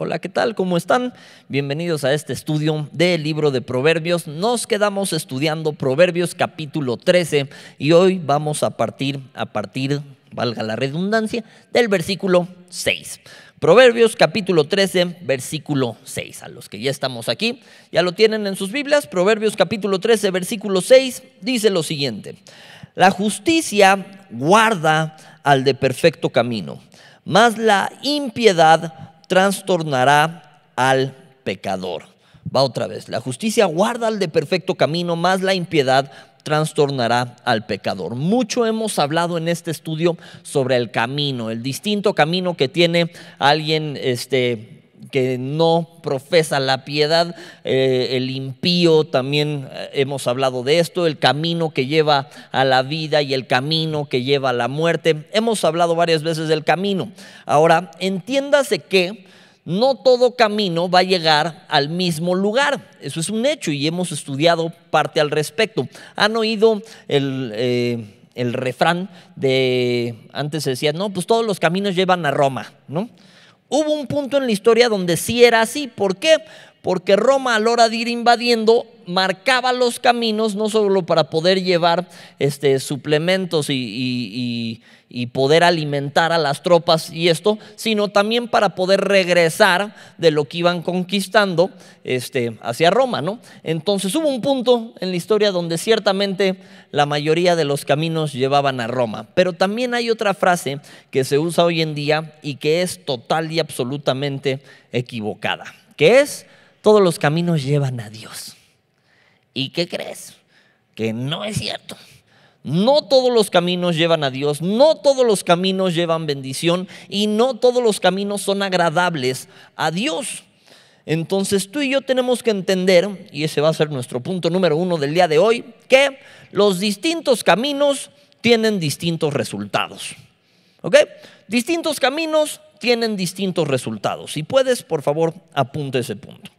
Hola, ¿qué tal? ¿Cómo están? Bienvenidos a este estudio del libro de Proverbios. Nos quedamos estudiando Proverbios capítulo 13 y hoy vamos a partir, a partir, valga la redundancia, del versículo 6. Proverbios capítulo 13, versículo 6. A los que ya estamos aquí, ya lo tienen en sus Biblias. Proverbios capítulo 13, versículo 6 dice lo siguiente. La justicia guarda al de perfecto camino, mas la impiedad trastornará al pecador. Va otra vez, la justicia guarda al de perfecto camino, más la impiedad trastornará al pecador. Mucho hemos hablado en este estudio sobre el camino, el distinto camino que tiene alguien este, que no profesa la piedad, eh, el impío, también eh, hemos hablado de esto, el camino que lleva a la vida y el camino que lleva a la muerte. Hemos hablado varias veces del camino. Ahora, entiéndase que no todo camino va a llegar al mismo lugar. Eso es un hecho y hemos estudiado parte al respecto. Han oído el... Eh, el refrán de antes se decía, no, pues todos los caminos llevan a Roma, ¿no? Hubo un punto en la historia donde sí era así. ¿Por qué? porque Roma a la hora de ir invadiendo marcaba los caminos no solo para poder llevar este, suplementos y, poder alimentar a las tropas y esto, sino también para poder regresar de lo que iban conquistando este, hacia Roma. ¿no? Entonces hubo un punto en la historia donde ciertamente la mayoría de los caminos llevaban a Roma, pero también hay otra frase que se usa hoy en día y que es total y absolutamente equivocada, que es todos los caminos llevan a Dios. ¿Y qué crees? Que no es cierto. No todos los caminos llevan a Dios, no todos los caminos llevan bendición y no todos los caminos son agradables a Dios. Entonces tú y yo tenemos que entender, y ese va a ser nuestro punto número uno del día de hoy, que los distintos caminos tienen distintos resultados. ¿Ok? Distintos caminos tienen distintos resultados. Si puedes, por favor, apunte ese punto.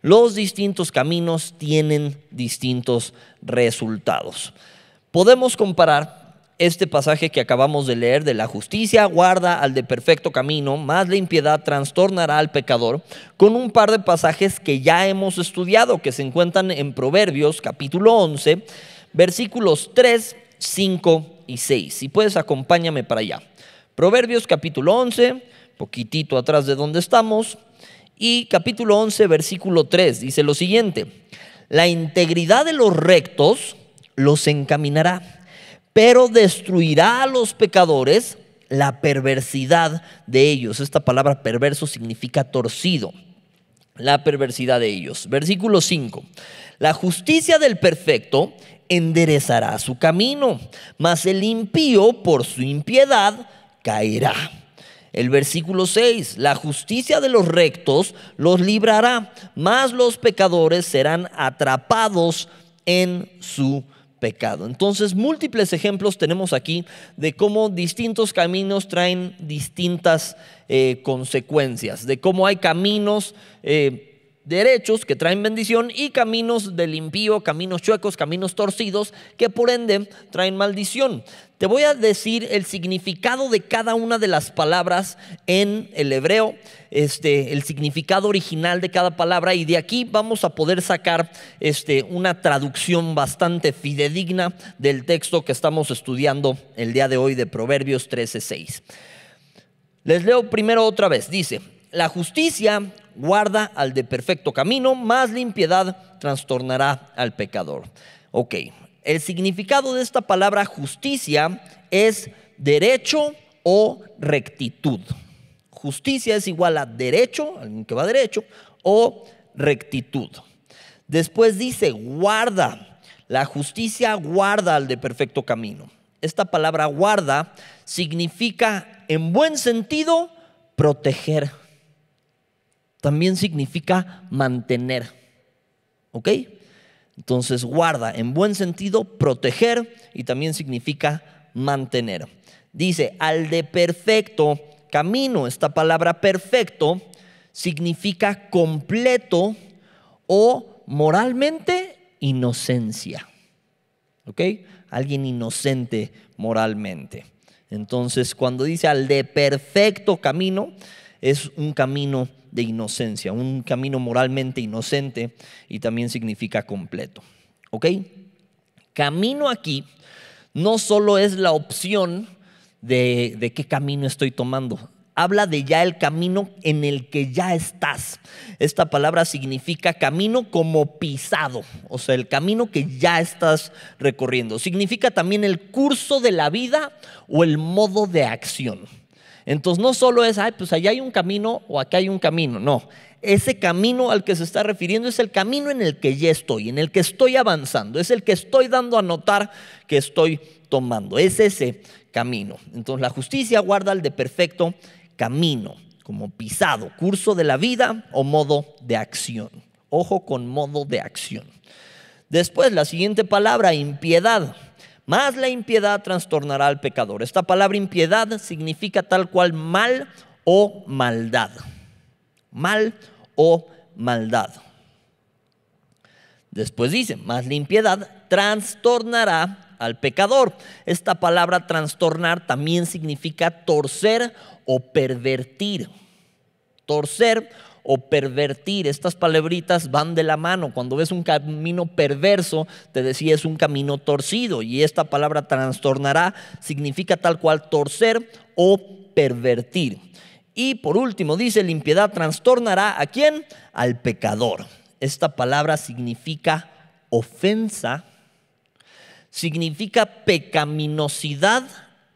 Los distintos caminos tienen distintos resultados. Podemos comparar este pasaje que acabamos de leer de la justicia guarda al de perfecto camino, más la impiedad trastornará al pecador, con un par de pasajes que ya hemos estudiado, que se encuentran en Proverbios capítulo 11, versículos 3, 5 y 6. Si puedes, acompáñame para allá. Proverbios capítulo 11, poquitito atrás de donde estamos, y capítulo 11, versículo 3, dice lo siguiente, la integridad de los rectos los encaminará, pero destruirá a los pecadores la perversidad de ellos. Esta palabra perverso significa torcido, la perversidad de ellos. Versículo 5, la justicia del perfecto enderezará su camino, mas el impío por su impiedad caerá. El versículo 6, la justicia de los rectos los librará, mas los pecadores serán atrapados en su pecado. Entonces, múltiples ejemplos tenemos aquí de cómo distintos caminos traen distintas eh, consecuencias, de cómo hay caminos... Eh, derechos que traen bendición y caminos del impío, caminos chuecos, caminos torcidos, que por ende traen maldición. Te voy a decir el significado de cada una de las palabras en el hebreo, este, el significado original de cada palabra y de aquí vamos a poder sacar este, una traducción bastante fidedigna del texto que estamos estudiando el día de hoy de Proverbios 13:6. Les leo primero otra vez, dice, la justicia guarda al de perfecto camino, más limpiedad trastornará al pecador. Ok, el significado de esta palabra justicia es derecho o rectitud. Justicia es igual a derecho, alguien que va derecho, o rectitud. Después dice, guarda. La justicia guarda al de perfecto camino. Esta palabra guarda significa, en buen sentido, proteger. También significa mantener. ¿Ok? Entonces, guarda, en buen sentido, proteger y también significa mantener. Dice, al de perfecto, camino, esta palabra perfecto, significa completo o moralmente inocencia. ¿Ok? Alguien inocente moralmente. Entonces, cuando dice al de perfecto camino, es un camino de inocencia, un camino moralmente inocente y también significa completo. ¿Ok? Camino aquí no solo es la opción de, de qué camino estoy tomando, habla de ya el camino en el que ya estás. Esta palabra significa camino como pisado, o sea, el camino que ya estás recorriendo. Significa también el curso de la vida o el modo de acción. Entonces no solo es, ay, pues allá hay un camino o acá hay un camino, no. Ese camino al que se está refiriendo es el camino en el que ya estoy, en el que estoy avanzando, es el que estoy dando a notar que estoy tomando, es ese camino. Entonces la justicia guarda el de perfecto camino, como pisado, curso de la vida o modo de acción. Ojo con modo de acción. Después la siguiente palabra, impiedad más la impiedad trastornará al pecador. Esta palabra impiedad significa tal cual mal o maldad. Mal o maldad. Después dice, más la impiedad trastornará al pecador. Esta palabra trastornar también significa torcer o pervertir. Torcer o pervertir. Estas palabritas van de la mano. Cuando ves un camino perverso, te decía es un camino torcido. Y esta palabra trastornará significa tal cual torcer o pervertir. Y por último, dice, limpiedad trastornará a quién? Al pecador. Esta palabra significa ofensa, significa pecaminosidad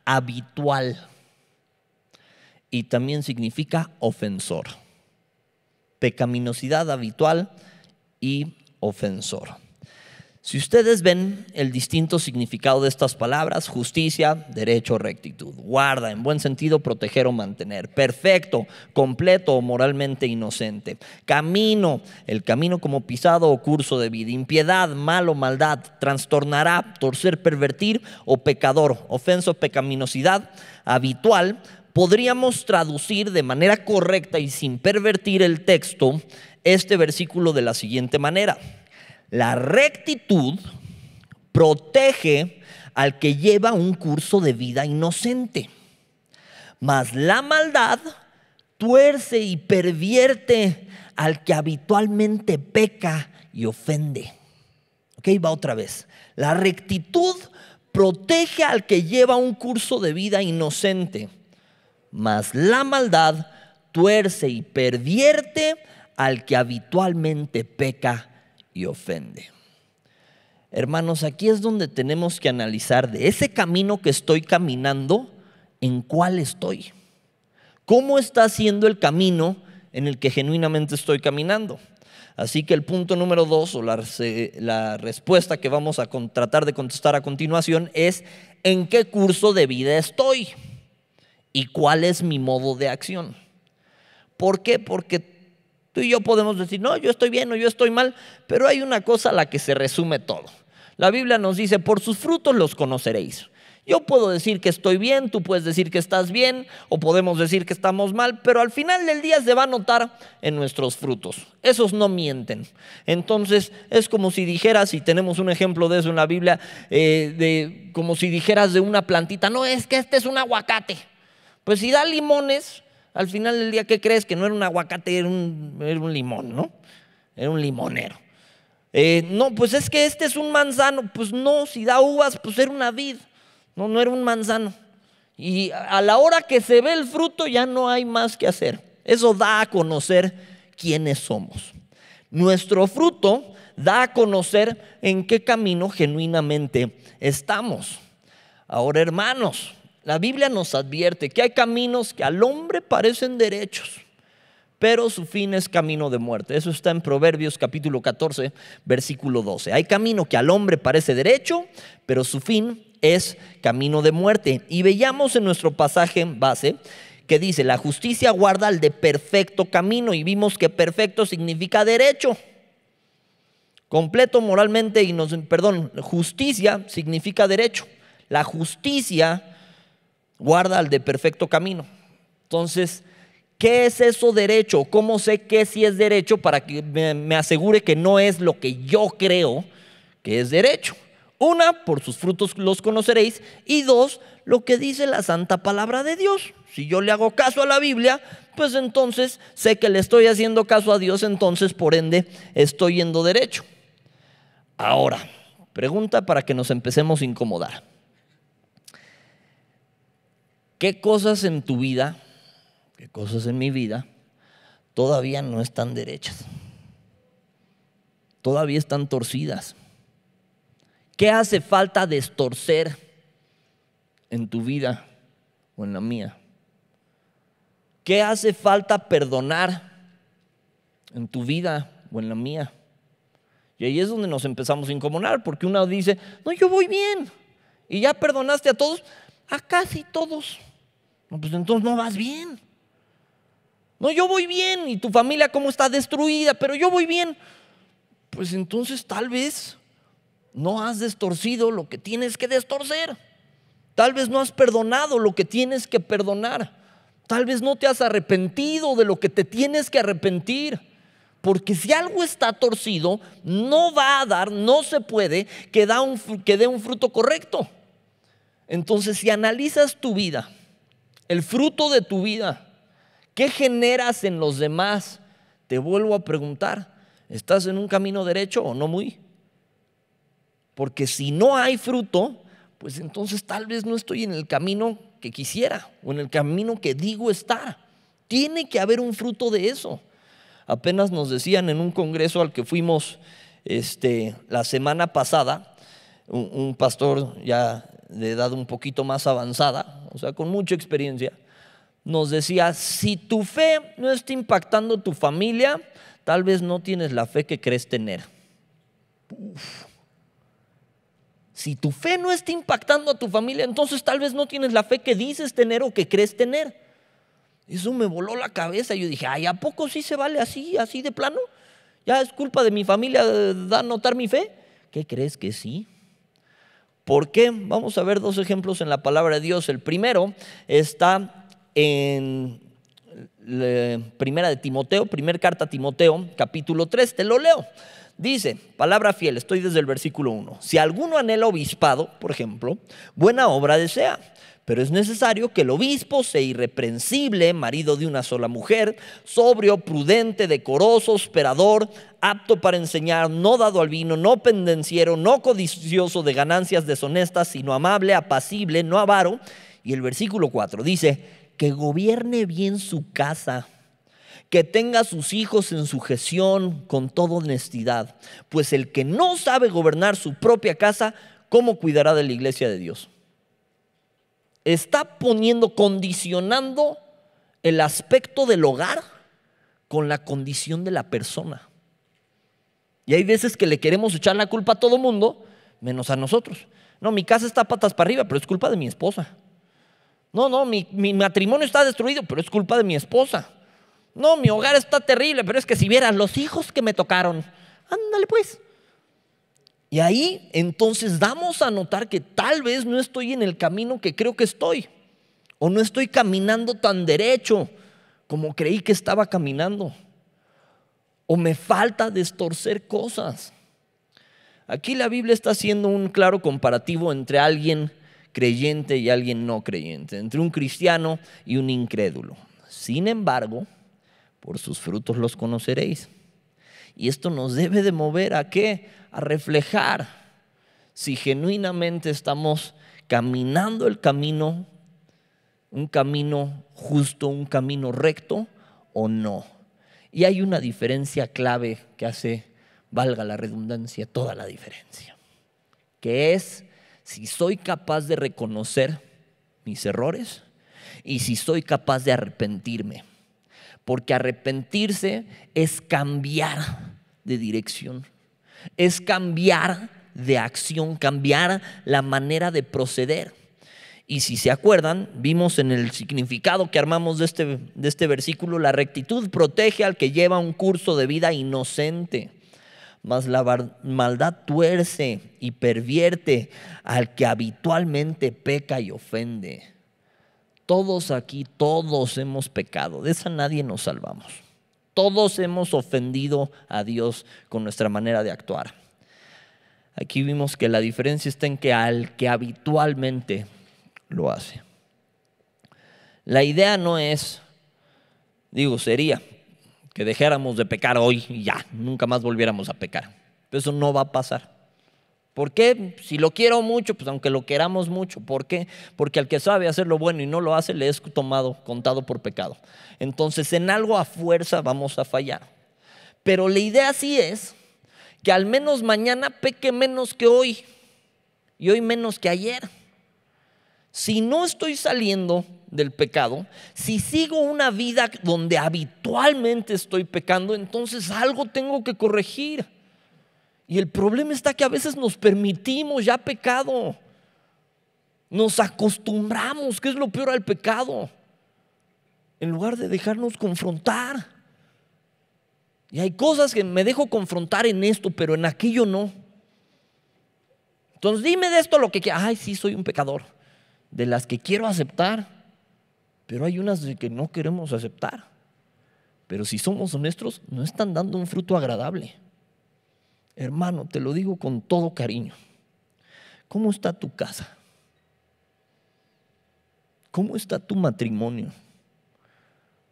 habitual y también significa ofensor pecaminosidad habitual y ofensor. Si ustedes ven el distinto significado de estas palabras, justicia, derecho, rectitud, guarda, en buen sentido, proteger o mantener, perfecto, completo o moralmente inocente, camino, el camino como pisado o curso de vida, impiedad, mal o maldad, trastornará, torcer, pervertir o pecador, ofenso, pecaminosidad, habitual podríamos traducir de manera correcta y sin pervertir el texto este versículo de la siguiente manera. La rectitud protege al que lleva un curso de vida inocente, mas la maldad tuerce y pervierte al que habitualmente peca y ofende. Ok, va otra vez. La rectitud protege al que lleva un curso de vida inocente, mas la maldad tuerce y pervierte al que habitualmente peca y ofende. Hermanos, aquí es donde tenemos que analizar de ese camino que estoy caminando, en cuál estoy. ¿Cómo está siendo el camino en el que genuinamente estoy caminando? Así que el punto número dos o la, respuesta que vamos a tratar de contestar a continuación es ¿en qué curso de vida estoy? y cuál es mi modo de acción. ¿Por qué? Porque tú y yo podemos decir, no, yo estoy bien o yo estoy mal, pero hay una cosa a la que se resume todo. La Biblia nos dice, por sus frutos los conoceréis. Yo puedo decir que estoy bien, tú puedes decir que estás bien o podemos decir que estamos mal, pero al final del día se va a notar en nuestros frutos. Esos no mienten. Entonces es como si dijeras, y tenemos un ejemplo de eso en la Biblia, eh, de, como si dijeras de una plantita, no, es que este es un aguacate. Pues si da limones, al final del día, ¿qué crees? Que no era un aguacate, era un, limón, ¿no? Era un limonero. Eh, no, pues es que este es un manzano. Pues no, si da uvas, pues era una vid. No, no era un manzano. Y a la hora que se ve el fruto ya no hay más que hacer. Eso da a conocer quiénes somos. Nuestro fruto da a conocer en qué camino genuinamente estamos. Ahora, hermanos, la Biblia nos advierte que hay caminos que al hombre parecen derechos, pero su fin es camino de muerte. Eso está en Proverbios capítulo 14, versículo 12. Hay camino que al hombre parece derecho, pero su fin es camino de muerte. Y veíamos en nuestro pasaje base que dice, la justicia guarda al de perfecto camino y vimos que perfecto significa derecho. Completo moralmente y nos, perdón, justicia significa derecho. La justicia guarda al de perfecto camino. Entonces, ¿qué es eso derecho? ¿Cómo sé que sí es derecho para que me asegure que no es lo que yo creo que es derecho? Una, por sus frutos los conoceréis. Y dos, lo que dice la santa palabra de Dios. Si yo le hago caso a la Biblia, pues entonces sé que le estoy haciendo caso a Dios, entonces por ende estoy yendo derecho. Ahora, pregunta para que nos empecemos a incomodar. ¿Qué cosas en tu vida, qué cosas en mi vida, todavía no están derechas? Todavía están torcidas. ¿Qué hace falta destorcer en tu vida o en la mía? ¿Qué hace falta perdonar en tu vida o en la mía? Y ahí es donde nos empezamos a incomodar, porque uno dice, no, yo voy bien. Y ya perdonaste a todos, a casi todos pues entonces no vas bien. No, yo voy bien y tu familia como está destruida, pero yo voy bien. Pues entonces tal vez no has destorcido lo que tienes que destorcer. Tal vez no has perdonado lo que tienes que perdonar. Tal vez no te has arrepentido de lo que te tienes que arrepentir. Porque si algo está torcido, no va a dar, no se puede que, da un, que dé un fruto correcto. Entonces, si analizas tu vida, el fruto de tu vida. ¿Qué generas en los demás? Te vuelvo a preguntar, ¿estás en un camino derecho o no muy? Porque si no hay fruto, pues entonces tal vez no estoy en el camino que quisiera o en el camino que digo estar. Tiene que haber un fruto de eso. Apenas nos decían en un congreso al que fuimos este, la semana pasada, un, un pastor ya de edad un poquito más avanzada, o sea, con mucha experiencia, nos decía, si tu fe no está impactando tu familia, tal vez no tienes la fe que crees tener. Si tu fe no está impactando a tu familia, entonces tal vez no tienes la fe que dices tener o que crees tener. Eso me voló la cabeza. Yo dije, ay, ¿a poco sí se vale así, así de plano? ¿Ya es culpa de mi familia eh, de anotar mi fe? ¿Qué crees que sí? ¿Por qué? Vamos a ver dos ejemplos en la palabra de Dios. El primero está en primera de Timoteo, primera carta a Timoteo, capítulo 3, te lo leo. Dice, palabra fiel, estoy desde el versículo 1. Si alguno anhela obispado, por ejemplo, buena obra desea pero es necesario que el obispo sea irreprensible, marido de una sola mujer, sobrio, prudente, decoroso, esperador, apto para enseñar, no dado al vino, no pendenciero, no codicioso de ganancias deshonestas, sino amable, apacible, no avaro. Y el versículo 4 dice, que gobierne bien su casa que tenga a sus hijos en sujeción con toda honestidad, pues el que no sabe gobernar su propia casa, ¿cómo cuidará de la iglesia de Dios? está poniendo, condicionando el aspecto del hogar con la condición de la persona. Y hay veces que le queremos echar la culpa a todo mundo, menos a nosotros. No, mi casa está patas para arriba, pero es culpa de mi esposa. No, no, mi, mi matrimonio está destruido, pero es culpa de mi esposa. No, mi hogar está terrible, pero es que si vieran los hijos que me tocaron, ándale pues. Y ahí entonces damos a notar que tal vez no estoy en el camino que creo que estoy. O no estoy caminando tan derecho como creí que estaba caminando. O me falta distorcer cosas. Aquí la Biblia está haciendo un claro comparativo entre alguien creyente y alguien no creyente, entre un cristiano y un incrédulo. Sin embargo, por sus frutos los conoceréis. Y esto nos debe de mover a qué? a reflejar si genuinamente estamos caminando el camino, un camino justo, un camino recto o no. Y hay una diferencia clave que hace, valga la redundancia, toda la diferencia, que es si soy capaz de reconocer mis errores y si soy capaz de arrepentirme. Porque arrepentirse es cambiar de dirección es cambiar de acción, cambiar la manera de proceder. Y si se acuerdan, vimos en el significado que armamos de este, este versículo, la rectitud protege al que lleva un curso de vida inocente, mas la maldad tuerce y pervierte al que habitualmente peca y ofende. Todos aquí, todos hemos pecado, de esa nadie nos salvamos. Todos hemos ofendido a Dios con nuestra manera de actuar. Aquí vimos que la diferencia está en que al que habitualmente lo hace. La idea no es, digo, sería que dejáramos de pecar hoy y ya, nunca más volviéramos a pecar. Eso no va a pasar. ¿Por qué? Si lo quiero mucho, pues aunque lo queramos mucho. ¿Por qué? Porque al que sabe hacer lo bueno y no lo hace, le es tomado, contado por pecado. Entonces, en algo a fuerza vamos a fallar. Pero la idea sí es que al menos mañana peque menos que hoy y hoy menos que ayer. Si no estoy saliendo del pecado, si sigo una vida donde habitualmente estoy pecando, entonces algo tengo que corregir. Y el problema está que a veces nos permitimos ya pecado. Nos acostumbramos, que es lo peor al pecado, en lugar de dejarnos confrontar. Y hay cosas que me dejo confrontar en esto, pero en aquello no. Entonces dime de esto lo que Ay, sí, soy un pecador. De las que quiero aceptar, pero hay unas de que no queremos aceptar. Pero si somos honestos, no están dando un fruto agradable. Hermano, te lo digo con todo cariño. ¿Cómo está tu casa? ¿Cómo está tu matrimonio?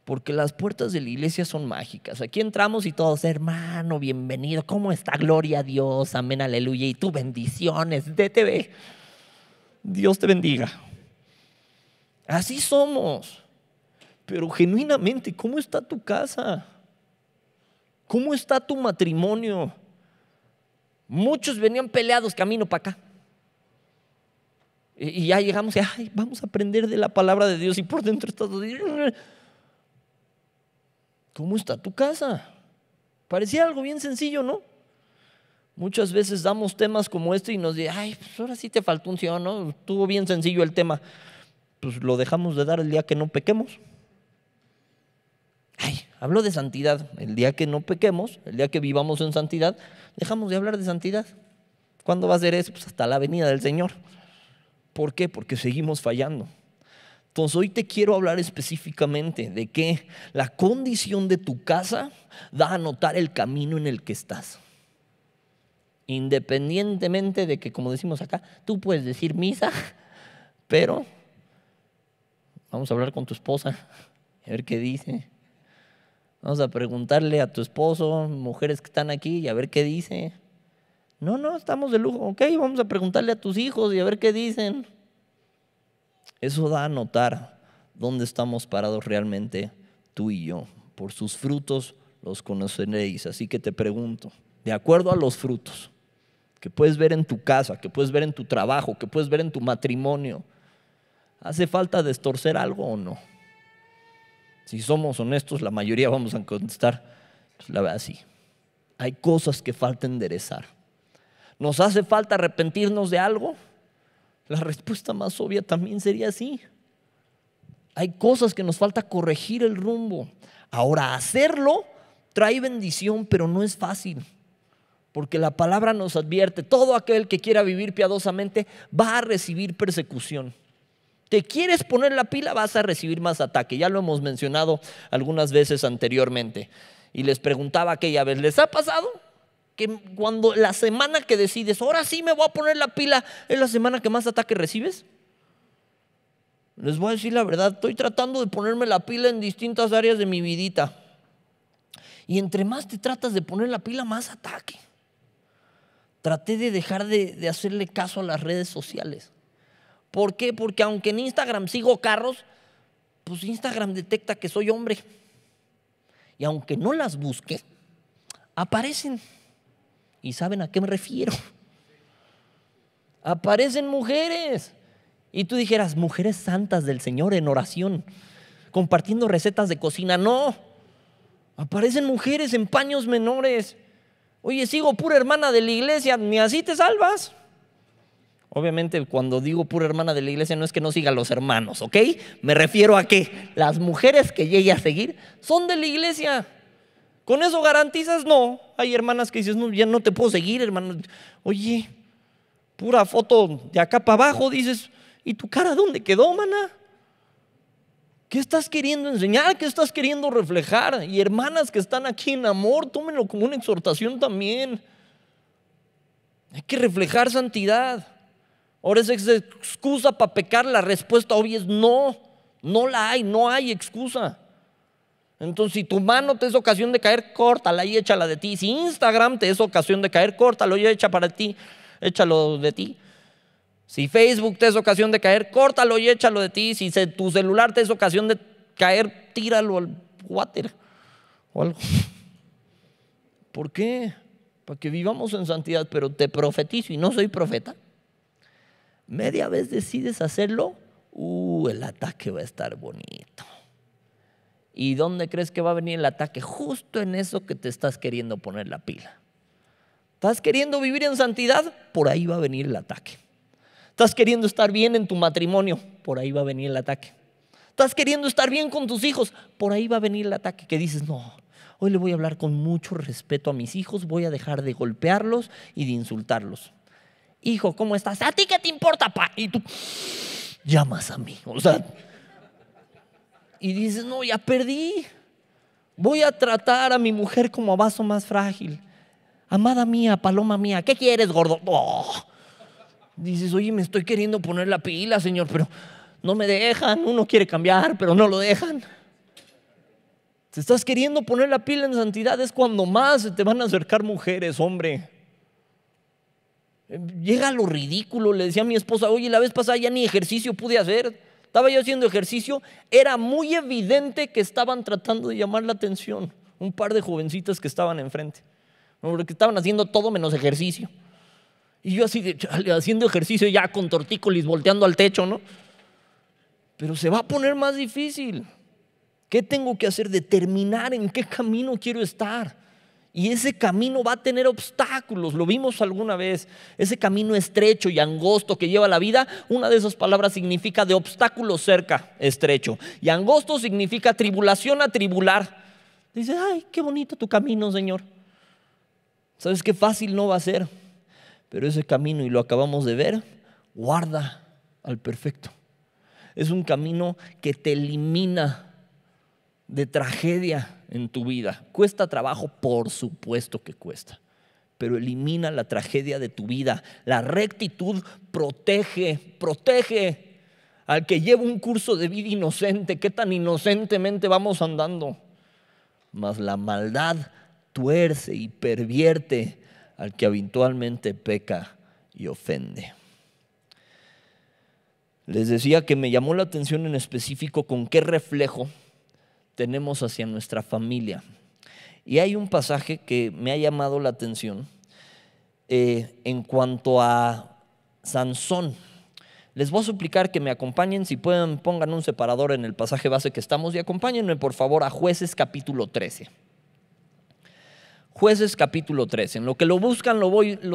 Porque las puertas de la iglesia son mágicas. Aquí entramos y todos, hermano, bienvenido. ¿Cómo está? Gloria a Dios, amén, aleluya. Y tú bendiciones, DTV. Dios te bendiga. Así somos. Pero genuinamente, ¿cómo está tu casa? ¿Cómo está tu matrimonio? Muchos venían peleados camino para acá. Y ya llegamos y, ay, vamos a aprender de la palabra de Dios. Y por dentro todo ¿Cómo está tu casa? Parecía algo bien sencillo, ¿no? Muchas veces damos temas como este y nos dice, ay, pues ahora sí te faltó un ciudad, ¿no? Estuvo bien sencillo el tema. Pues lo dejamos de dar el día que no pequemos. Ay, hablo de santidad. El día que no pequemos, el día que vivamos en santidad, dejamos de hablar de santidad. ¿Cuándo va a ser eso? Pues hasta la venida del Señor. ¿Por qué? Porque seguimos fallando. Entonces hoy te quiero hablar específicamente de que la condición de tu casa da a notar el camino en el que estás. Independientemente de que, como decimos acá, tú puedes decir misa, pero vamos a hablar con tu esposa, a ver qué dice. Vamos a preguntarle a tu esposo, mujeres que están aquí, y a ver qué dice. No, no, estamos de lujo. Ok, vamos a preguntarle a tus hijos y a ver qué dicen. Eso da a notar dónde estamos parados realmente tú y yo. Por sus frutos los conoceréis. Así que te pregunto, de acuerdo a los frutos que puedes ver en tu casa, que puedes ver en tu trabajo, que puedes ver en tu matrimonio, ¿hace falta destorcer algo o no? Si somos honestos, la mayoría vamos a contestar, pues, la verdad sí. Hay cosas que falta enderezar. ¿Nos hace falta arrepentirnos de algo? La respuesta más obvia también sería sí. Hay cosas que nos falta corregir el rumbo. Ahora, hacerlo trae bendición, pero no es fácil. Porque la palabra nos advierte, todo aquel que quiera vivir piadosamente va a recibir persecución te quieres poner la pila, vas a recibir más ataque. Ya lo hemos mencionado algunas veces anteriormente. Y les preguntaba aquella vez, ¿les ha pasado? Que cuando la semana que decides, ahora sí me voy a poner la pila, es la semana que más ataque recibes. Les voy a decir la verdad, estoy tratando de ponerme la pila en distintas áreas de mi vidita. Y entre más te tratas de poner la pila, más ataque. Traté de dejar de, de hacerle caso a las redes sociales ¿Por qué? Porque aunque en Instagram sigo carros, pues Instagram detecta que soy hombre. Y aunque no las busque, aparecen. ¿Y saben a qué me refiero? Aparecen mujeres. Y tú dijeras, mujeres santas del Señor en oración, compartiendo recetas de cocina. No, aparecen mujeres en paños menores. Oye, sigo pura hermana de la iglesia, ni así te salvas. Obviamente cuando digo pura hermana de la iglesia no es que no siga a los hermanos, ¿ok? Me refiero a que las mujeres que llegue a seguir son de la iglesia. Con eso garantizas, no. Hay hermanas que dices, no, ya no te puedo seguir, hermano. Oye, pura foto de acá para abajo, dices, ¿y tu cara dónde quedó, mana? ¿Qué estás queriendo enseñar? ¿Qué estás queriendo reflejar? Y hermanas que están aquí en amor, tómenlo como una exhortación también. Hay que reflejar santidad. Ahora esa excusa para pecar, la respuesta obvia es no, no la hay, no hay excusa. Entonces, si tu mano te es ocasión de caer, córtala y échala de ti. Si Instagram te es ocasión de caer, córtalo y échalo de ti. Si Facebook te es ocasión de caer, córtalo y échalo de ti. Si tu celular te es ocasión de caer, tíralo al water o algo. ¿Por qué? Para que vivamos en santidad, pero te profetizo y no soy profeta media vez decides hacerlo, uh, el ataque va a estar bonito. ¿Y dónde crees que va a venir el ataque? Justo en eso que te estás queriendo poner la pila. ¿Estás queriendo vivir en santidad? Por ahí va a venir el ataque. ¿Estás queriendo estar bien en tu matrimonio? Por ahí va a venir el ataque. ¿Estás queriendo estar bien con tus hijos? Por ahí va a venir el ataque que dices, no, hoy le voy a hablar con mucho respeto a mis hijos, voy a dejar de golpearlos y de insultarlos hijo, ¿cómo estás? ¿A ti qué te importa, pa? Y tú llamas a mí, o sea, y dices, no, ya perdí. Voy a tratar a mi mujer como a vaso más frágil. Amada mía, paloma mía, ¿qué quieres, gordo? Dices, oye, me estoy queriendo poner la pila, señor, pero no me dejan. Uno quiere cambiar, pero no lo dejan. Te estás queriendo poner la pila en santidad, es cuando más se te van a acercar mujeres, hombre llega a lo ridículo. Le decía a mi esposa, oye, la vez pasada ya ni ejercicio pude hacer. Estaba yo haciendo ejercicio, era muy evidente que estaban tratando de llamar la atención un par de jovencitas que estaban enfrente, porque estaban haciendo todo menos ejercicio. Y yo así, haciendo ejercicio ya con tortícolis, volteando al techo, ¿no? Pero se va a poner más difícil. ¿Qué tengo que hacer? Determinar en qué camino quiero estar. Y ese camino va a tener obstáculos, lo vimos alguna vez, ese camino estrecho y angosto que lleva la vida, una de esas palabras significa de obstáculo cerca, estrecho. Y angosto significa tribulación a tribular. Dice, ay, qué bonito tu camino, Señor. ¿Sabes qué fácil no va a ser? Pero ese camino, y lo acabamos de ver, guarda al perfecto. Es un camino que te elimina de tragedia en tu vida. Cuesta trabajo, por supuesto que cuesta, pero elimina la tragedia de tu vida. La rectitud protege, protege al que lleva un curso de vida inocente, qué tan inocentemente vamos andando. Mas la maldad tuerce y pervierte al que habitualmente peca y ofende. Les decía que me llamó la atención en específico con qué reflejo tenemos hacia nuestra familia. Y hay un pasaje que me ha llamado la atención eh, en cuanto a Sansón. Les voy a suplicar que me acompañen, si pueden pongan un separador en el pasaje base que estamos y acompáñenme por favor a jueces capítulo 13. Jueces capítulo 13. En lo que lo buscan los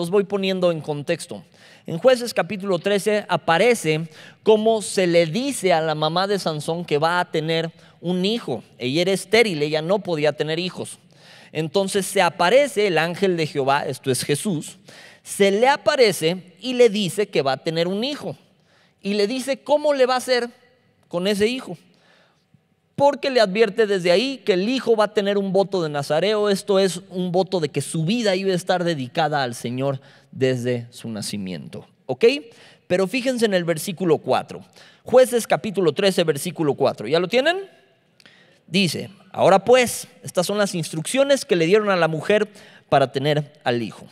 voy poniendo en contexto. En jueces capítulo 13 aparece cómo se le dice a la mamá de Sansón que va a tener un hijo. Ella era estéril, ella no podía tener hijos. Entonces se aparece el ángel de Jehová, esto es Jesús, se le aparece y le dice que va a tener un hijo. Y le dice cómo le va a hacer con ese hijo porque le advierte desde ahí que el hijo va a tener un voto de Nazareo, esto es un voto de que su vida iba a estar dedicada al Señor desde su nacimiento. ¿Ok? Pero fíjense en el versículo 4, jueces capítulo 13, versículo 4, ¿ya lo tienen? Dice, ahora pues, estas son las instrucciones que le dieron a la mujer para tener al hijo.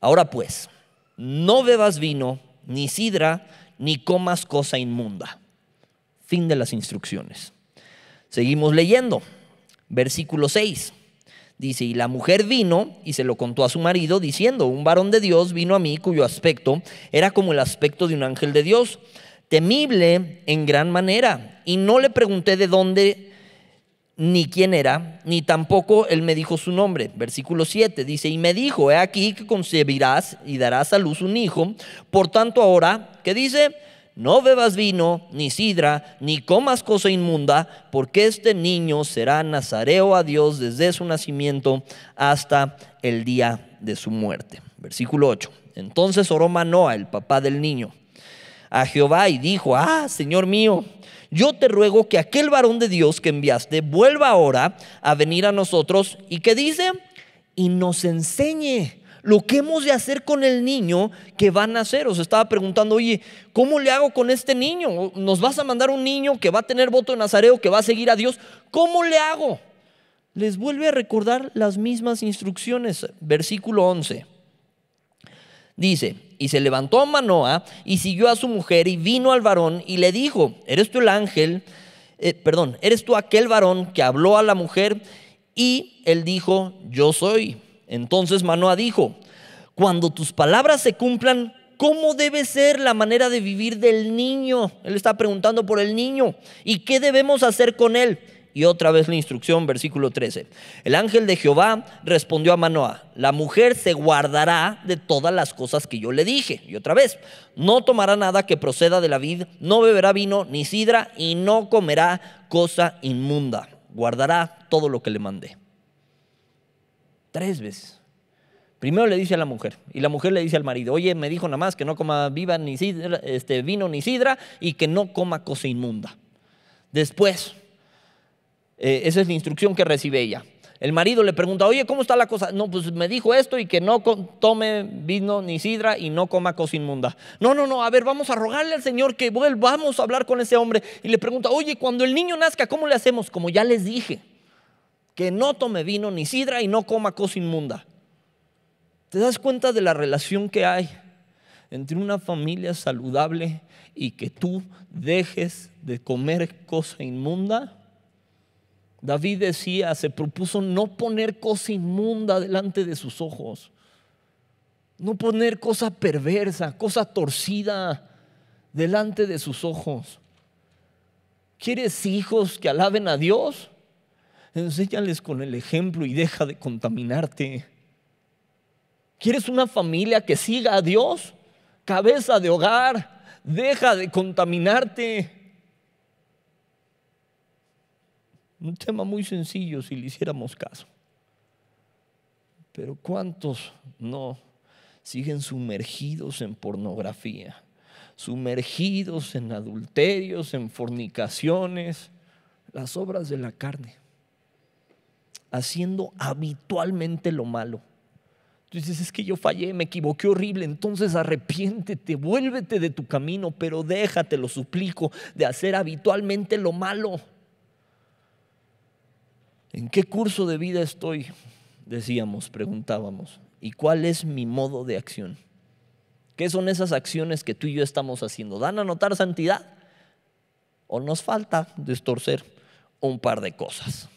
Ahora pues, no bebas vino, ni sidra, ni comas cosa inmunda. Fin de las instrucciones. Seguimos leyendo. Versículo 6. Dice, y la mujer vino y se lo contó a su marido, diciendo, un varón de Dios vino a mí cuyo aspecto era como el aspecto de un ángel de Dios, temible en gran manera. Y no le pregunté de dónde ni quién era, ni tampoco él me dijo su nombre. Versículo 7 dice, y me dijo, he aquí que concebirás y darás a luz un hijo. Por tanto ahora, ¿qué dice? no bebas vino, ni sidra, ni comas cosa inmunda, porque este niño será nazareo a Dios desde su nacimiento hasta el día de su muerte. Versículo 8. Entonces oró Manoa, el papá del niño, a Jehová y dijo, ah, Señor mío, yo te ruego que aquel varón de Dios que enviaste vuelva ahora a venir a nosotros y que dice, y nos enseñe lo que hemos de hacer con el niño que va a nacer. Os estaba preguntando, oye, ¿cómo le hago con este niño? ¿Nos vas a mandar un niño que va a tener voto de Nazareo, que va a seguir a Dios? ¿Cómo le hago? Les vuelve a recordar las mismas instrucciones. Versículo 11. Dice, y se levantó Manoa y siguió a su mujer y vino al varón y le dijo, ¿eres tú el ángel? Eh, perdón, ¿eres tú aquel varón que habló a la mujer? Y él dijo, yo soy. Entonces Manoah dijo, cuando tus palabras se cumplan, ¿cómo debe ser la manera de vivir del niño? Él está preguntando por el niño. ¿Y qué debemos hacer con él? Y otra vez la instrucción, versículo 13. El ángel de Jehová respondió a Manoah, la mujer se guardará de todas las cosas que yo le dije. Y otra vez, no tomará nada que proceda de la vid, no beberá vino ni sidra y no comerá cosa inmunda. Guardará todo lo que le mandé. Tres veces. Primero le dice a la mujer, y la mujer le dice al marido, oye, me dijo nada más que no coma viva ni este, vino ni sidra y que no coma cosa inmunda. Después, eh, esa es la instrucción que recibe ella. El marido le pregunta, oye, ¿cómo está la cosa? No, pues me dijo esto y que no tome vino ni sidra y no coma cosa inmunda. No, no, no, a ver, vamos a rogarle al Señor que vuelva, vamos a hablar con ese hombre. Y le pregunta, oye, cuando el niño nazca, ¿cómo le hacemos? Como ya les dije que no tome vino ni sidra y no coma cosa inmunda. ¿Te das cuenta de la relación que hay entre una familia saludable y que tú dejes de comer cosa inmunda? David decía, se propuso no poner cosa inmunda delante de sus ojos, no poner cosa perversa, cosa torcida delante de sus ojos. ¿Quieres hijos que alaben a Dios? Enséñales con el ejemplo y deja de contaminarte. ¿Quieres una familia que siga a Dios? Cabeza de hogar, deja de contaminarte. Un tema muy sencillo si le hiciéramos caso. Pero ¿cuántos no siguen sumergidos en pornografía? Sumergidos en adulterios, en fornicaciones, las obras de la carne haciendo habitualmente lo malo. Tú dices, es que yo fallé, me equivoqué horrible, entonces arrepiéntete, vuélvete de tu camino, pero déjate, lo suplico, de hacer habitualmente lo malo. ¿En qué curso de vida estoy? Decíamos, preguntábamos. ¿Y cuál es mi modo de acción? ¿Qué son esas acciones que tú y yo estamos haciendo? ¿Dan a notar santidad? ¿O nos falta distorcer un par de cosas?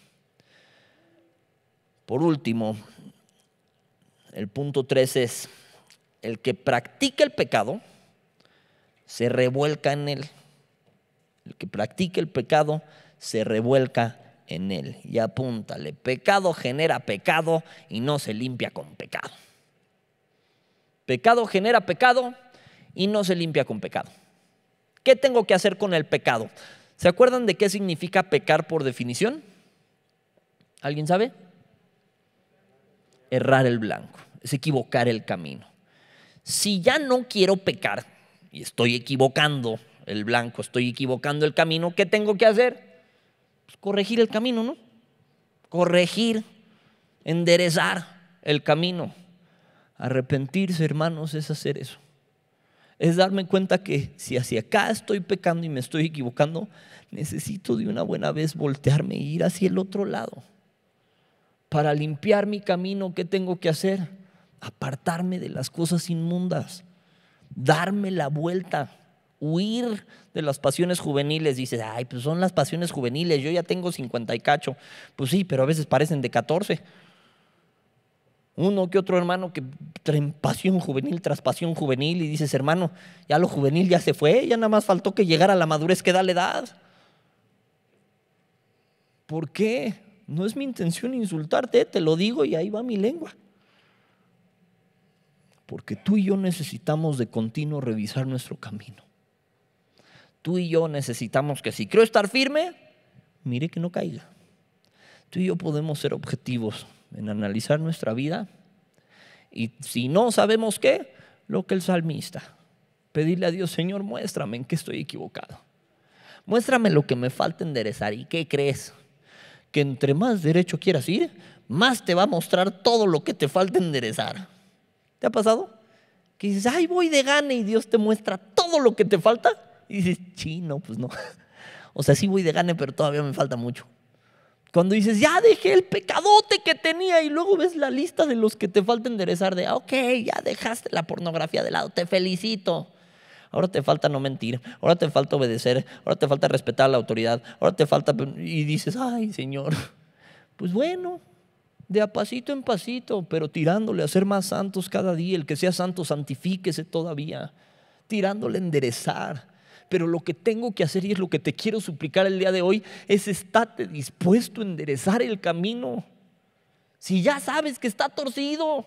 Por último, el punto tres es, el que practica el pecado se revuelca en él. El que practica el pecado se revuelca en él. Y apúntale, pecado genera pecado y no se limpia con pecado. Pecado genera pecado y no se limpia con pecado. ¿Qué tengo que hacer con el pecado? ¿Se acuerdan de qué significa pecar por definición? ¿Alguien sabe? errar el blanco, es equivocar el camino. Si ya no quiero pecar y estoy equivocando el blanco, estoy equivocando el camino, ¿qué tengo que hacer? Pues corregir el camino, ¿no? Corregir, enderezar el camino. Arrepentirse, hermanos, es hacer eso. Es darme cuenta que si hacia acá estoy pecando y me estoy equivocando, necesito de una buena vez voltearme e ir hacia el otro lado para limpiar mi camino, ¿qué tengo que hacer? Apartarme de las cosas inmundas, darme la vuelta, huir de las pasiones juveniles. Dices, ay, pues son las pasiones juveniles, yo ya tengo 50 y cacho. Pues sí, pero a veces parecen de 14. Uno que otro hermano que pasión juvenil tras pasión juvenil y dices, hermano, ya lo juvenil ya se fue, ya nada más faltó que llegar a la madurez que da la edad. ¿Por qué? No es mi intención insultarte, eh, te lo digo y ahí va mi lengua. Porque tú y yo necesitamos de continuo revisar nuestro camino. Tú y yo necesitamos que si creo estar firme, mire que no caiga. Tú y yo podemos ser objetivos en analizar nuestra vida y si no sabemos qué, lo que el salmista, pedirle a Dios, Señor, muéstrame en qué estoy equivocado. Muéstrame lo que me falta enderezar y qué crees que entre más derecho quieras ir, más te va a mostrar todo lo que te falta enderezar. ¿Te ha pasado? Que dices, ay, voy de gane y Dios te muestra todo lo que te falta. Y dices, chino, pues no. O sea, sí voy de gane, pero todavía me falta mucho. Cuando dices, ya dejé el pecadote que tenía y luego ves la lista de los que te falta enderezar de, ah, ok, ya dejaste la pornografía de lado, te felicito ahora te falta no mentir, ahora te falta obedecer, ahora te falta respetar la autoridad, ahora te falta... Pues, y dices, ay Señor, pues bueno, de a pasito en pasito, pero tirándole a ser más santos cada día, el que sea santo, santifíquese todavía, tirándole a enderezar. Pero lo que tengo que hacer y es lo que te quiero suplicar el día de hoy es estate dispuesto a enderezar el camino. Si ya sabes que está torcido,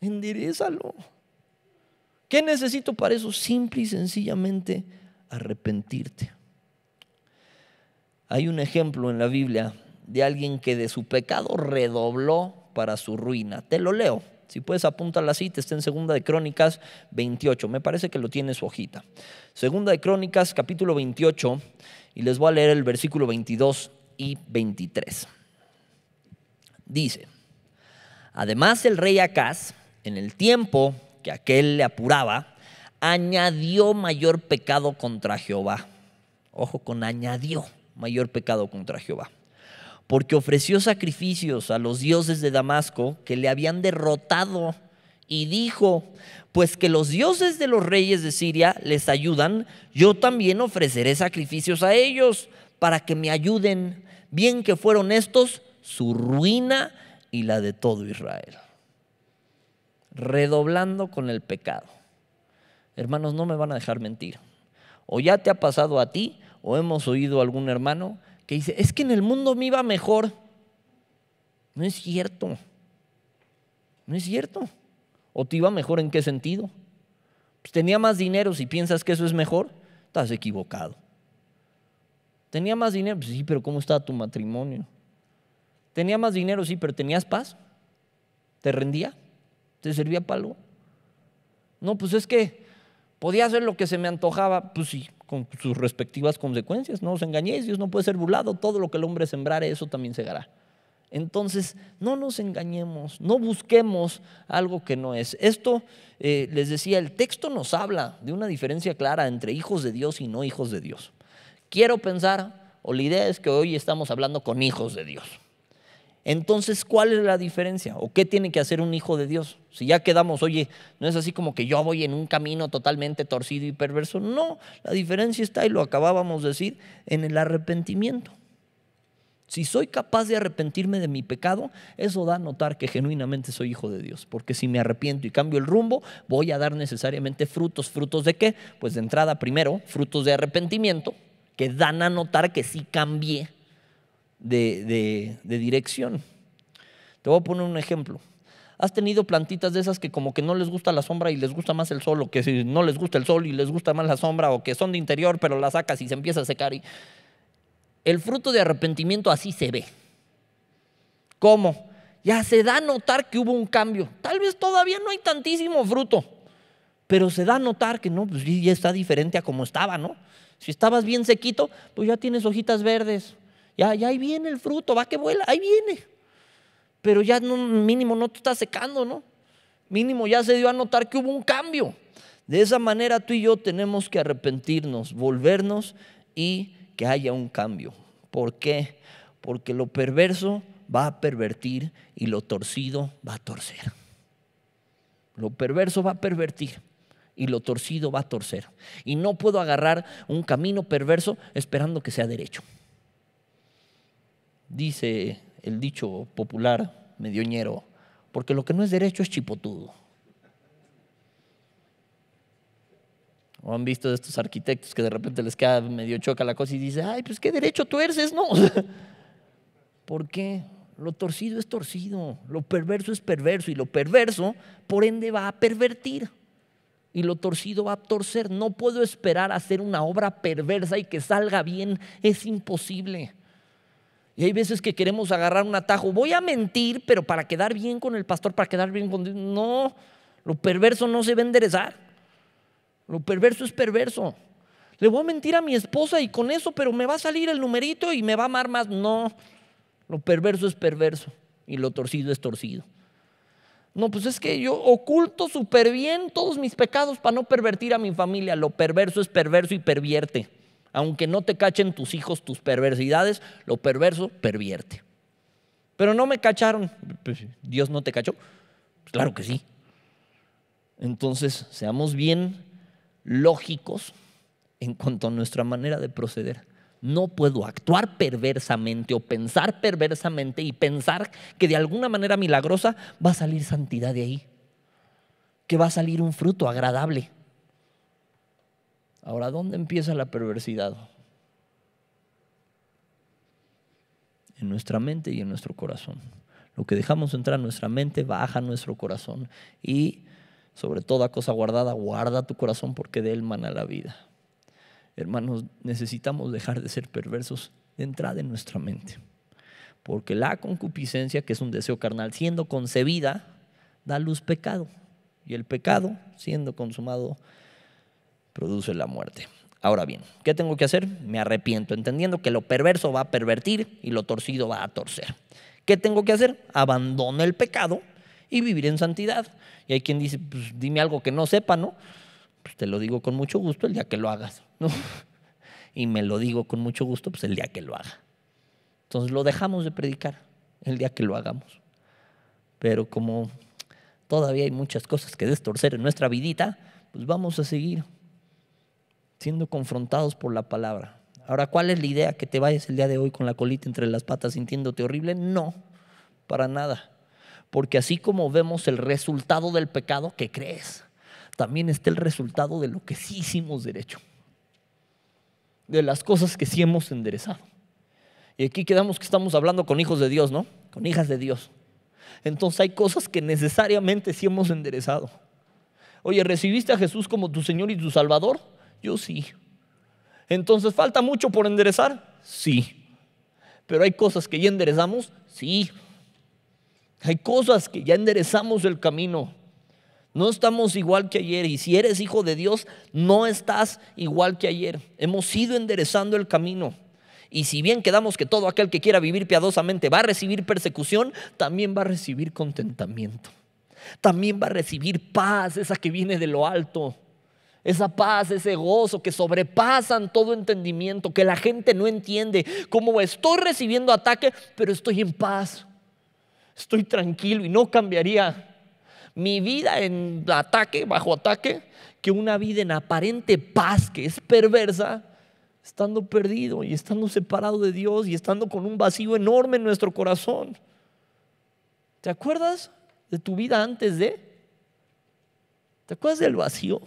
enderezalo. ¿Qué necesito para eso? Simple y sencillamente arrepentirte. Hay un ejemplo en la Biblia de alguien que de su pecado redobló para su ruina. Te lo leo. Si puedes apunta la cita, está en Segunda de Crónicas 28. Me parece que lo tiene su hojita. Segunda de Crónicas capítulo 28 y les voy a leer el versículo 22 y 23. Dice, además el rey Acaz, en el tiempo que aquel le apuraba, añadió mayor pecado contra Jehová. Ojo con añadió mayor pecado contra Jehová. Porque ofreció sacrificios a los dioses de Damasco que le habían derrotado y dijo, pues que los dioses de los reyes de Siria les ayudan, yo también ofreceré sacrificios a ellos para que me ayuden, bien que fueron estos su ruina y la de todo Israel redoblando con el pecado. Hermanos, no me van a dejar mentir. O ya te ha pasado a ti, o hemos oído a algún hermano que dice, es que en el mundo me iba mejor. No es cierto. No es cierto. ¿O te iba mejor en qué sentido? Pues tenía más dinero, si piensas que eso es mejor, estás equivocado. Tenía más dinero, pues sí, pero ¿cómo estaba tu matrimonio? Tenía más dinero, sí, pero ¿tenías paz? ¿Te rendía? te servía para No, pues es que podía hacer lo que se me antojaba, pues sí, con sus respectivas consecuencias. No os engañéis, Dios no puede ser burlado. Todo lo que el hombre sembrare, eso también segará. Entonces, no nos engañemos, no busquemos algo que no es. Esto, eh, les decía, el texto nos habla de una diferencia clara entre hijos de Dios y no hijos de Dios. Quiero pensar, o la idea es que hoy estamos hablando con hijos de Dios. Entonces, ¿cuál es la diferencia? ¿O qué tiene que hacer un hijo de Dios? Si ya quedamos, oye, no es así como que yo voy en un camino totalmente torcido y perverso. No, la diferencia está, y lo acabábamos de decir, en el arrepentimiento. Si soy capaz de arrepentirme de mi pecado, eso da a notar que genuinamente soy hijo de Dios. Porque si me arrepiento y cambio el rumbo, voy a dar necesariamente frutos. ¿Frutos de qué? Pues de entrada, primero, frutos de arrepentimiento, que dan a notar que sí cambié de, dirección. Te voy a poner un ejemplo. ¿Has tenido plantitas de esas que como que no les gusta la sombra y les gusta más el sol? O que si no les gusta el sol y les gusta más la sombra, o que son de interior, pero la sacas y se empieza a secar. Y... El fruto de arrepentimiento así se ve. ¿Cómo? Ya se da a notar que hubo un cambio. Tal vez todavía no hay tantísimo fruto, pero se da a notar que no, pues ya está diferente a como estaba, ¿no? Si estabas bien sequito, pues ya tienes hojitas verdes, ya, ya ahí viene el fruto, va que vuela, ahí viene. Pero ya no, mínimo no te está secando, ¿no? Mínimo ya se dio a notar que hubo un cambio. De esa manera tú y yo tenemos que arrepentirnos, volvernos y que haya un cambio. ¿Por qué? Porque lo perverso va a pervertir y lo torcido va a torcer. Lo perverso va a pervertir y lo torcido va a torcer. Y no puedo agarrar un camino perverso esperando que sea derecho dice el dicho popular medioñero, porque lo que no es derecho es chipotudo. ¿O han visto de estos arquitectos que de repente les queda medio choca la cosa y dice, ay, pues qué derecho tuerces, ¿no? ¿Por qué? Lo torcido es torcido, lo perverso es perverso y lo perverso, por ende, va a pervertir y lo torcido va a torcer. No puedo esperar hacer una obra perversa y que salga bien, es imposible. Y hay veces que queremos agarrar un atajo. Voy a mentir, pero para quedar bien con el pastor, para quedar bien con Dios. No, lo perverso no se va a enderezar. Lo perverso es perverso. Le voy a mentir a mi esposa y con eso, pero me va a salir el numerito y me va a amar más. No, lo perverso es perverso y lo torcido es torcido. No, pues es que yo oculto súper bien todos mis pecados para no pervertir a mi familia. Lo perverso es perverso y pervierte aunque no te cachen tus hijos tus perversidades, lo perverso pervierte. Pero no me cacharon, pues, Dios no te cachó. claro que sí. Entonces, seamos bien lógicos en cuanto a nuestra manera de proceder. No puedo actuar perversamente o pensar perversamente y pensar que de alguna manera milagrosa va a salir santidad de ahí, que va a salir un fruto agradable. Ahora, ¿dónde empieza la perversidad? En nuestra mente y en nuestro corazón. Lo que dejamos entrar en nuestra mente baja nuestro corazón. Y sobre toda cosa guardada, guarda tu corazón porque de él mana la vida. Hermanos, necesitamos dejar de ser perversos de entrada en nuestra mente. Porque la concupiscencia, que es un deseo carnal, siendo concebida, da luz pecado. Y el pecado, siendo consumado, produce la muerte. Ahora bien, ¿qué tengo que hacer? Me arrepiento, entendiendo que lo perverso va a pervertir y lo torcido va a torcer. ¿Qué tengo que hacer? Abandono el pecado y vivir en santidad. Y hay quien dice, pues dime algo que no sepa, ¿no? Pues te lo digo con mucho gusto el día que lo hagas, ¿no? Y me lo digo con mucho gusto pues el día que lo haga. Entonces lo dejamos de predicar el día que lo hagamos. Pero como todavía hay muchas cosas que destorcer en nuestra vidita, pues vamos a seguir siendo confrontados por la palabra. Ahora, ¿cuál es la idea? ¿Que te vayas el día de hoy con la colita entre las patas sintiéndote horrible? No, para nada. Porque así como vemos el resultado del pecado que crees, también está el resultado de lo que sí hicimos derecho. De las cosas que sí hemos enderezado. Y aquí quedamos que estamos hablando con hijos de Dios, ¿no? Con hijas de Dios. Entonces hay cosas que necesariamente sí hemos enderezado. Oye, ¿recibiste a Jesús como tu Señor y tu Salvador? Yo sí. Entonces, ¿falta mucho por enderezar? Sí. Pero hay cosas que ya enderezamos? Sí. Hay cosas que ya enderezamos el camino. No estamos igual que ayer. Y si eres hijo de Dios, no estás igual que ayer. Hemos ido enderezando el camino. Y si bien quedamos que todo aquel que quiera vivir piadosamente va a recibir persecución, también va a recibir contentamiento. También va a recibir paz, esa que viene de lo alto esa paz, ese gozo que sobrepasan todo entendimiento, que la gente no entiende, como estoy recibiendo ataque, pero estoy en paz, estoy tranquilo y no cambiaría mi vida en ataque, bajo ataque, que una vida en aparente paz que es perversa, estando perdido y estando separado de Dios y estando con un vacío enorme en nuestro corazón. ¿Te acuerdas de tu vida antes de? ¿Te acuerdas del vacío?